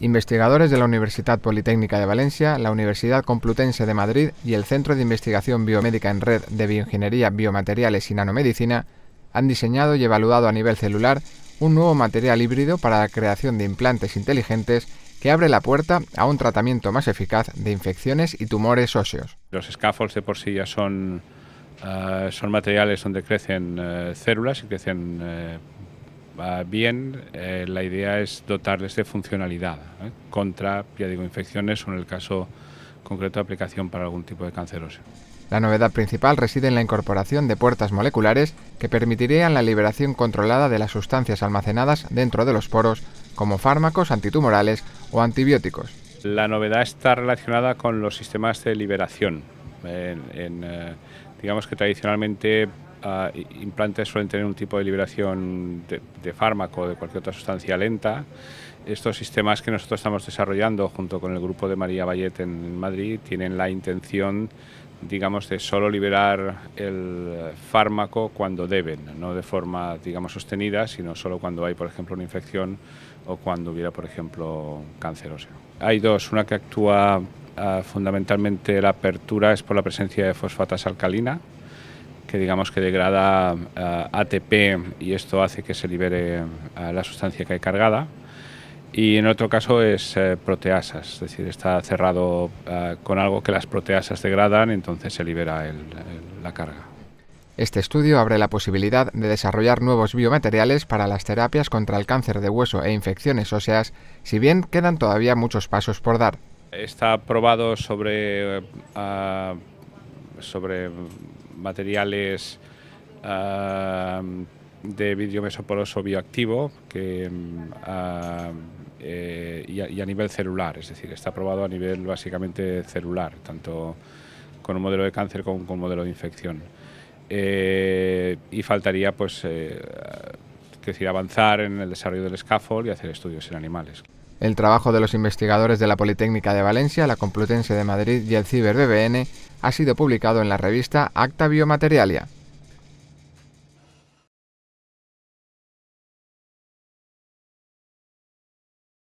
investigadores de la Universidad Politécnica de Valencia, la Universidad Complutense de Madrid y el Centro de Investigación Biomédica en Red de Bioingeniería, Biomateriales y Nanomedicina han diseñado y evaluado a nivel celular un nuevo material híbrido para la creación de implantes inteligentes que abre la puerta a un tratamiento más eficaz de infecciones y tumores óseos. Los scaffolds de por sí ya son, ah, son materiales donde crecen eh, células y crecen eh, bien, eh, la idea es dotarles de funcionalidad ¿eh? contra, ya digo, infecciones o en el caso concreto de aplicación para algún tipo de cancerosis. La novedad principal reside en la incorporación de puertas moleculares que permitirían la liberación controlada de las sustancias almacenadas dentro de los poros, como fármacos antitumorales o antibióticos. La novedad está relacionada con los sistemas de liberación. Eh, digamos que tradicionalmente Ah, implantes suelen tener un tipo de liberación de, fármaco o de cualquier otra sustancia lenta. Estos sistemas que nosotros estamos desarrollando junto con el grupo de María Vallet en Madrid tienen la intención digamos, de solo liberar el fármaco cuando deben, no de forma, digamos, sostenida, sino solo cuando hay, por ejemplo, una infección o cuando hubiera, por ejemplo, cáncer óseo. Hay dos, una que actúa ah, fundamentalmente la apertura es por la presencia de fosfatas alcalina, que digamos que degrada eh, ATP y esto hace que se libere eh, la sustancia que hay cargada. Y en otro caso es eh, proteasas, es decir, está cerrado con algo que las proteasas degradan, entonces se libera la carga. Este estudio abre la posibilidad de desarrollar nuevos biomateriales para las terapias contra el cáncer de hueso e infecciones óseas, si bien quedan todavía muchos pasos por dar. Está probado sobre, ah, sobre materiales ah, de vidrio mesoporoso bioactivo mm, ah, eh, y, a, nivel celular, es decir, está probado a nivel básicamente celular, tanto con un modelo de cáncer como con un modelo de infección. Eh, y faltaría pues, eh, ah, decir, avanzar en el desarrollo del scaffold y hacer estudios en animales. El trabajo de los investigadores de la Politécnica de Valencia, la Complutense de Madrid y el CiberBBN ha sido publicado en la revista Acta Biomaterialia.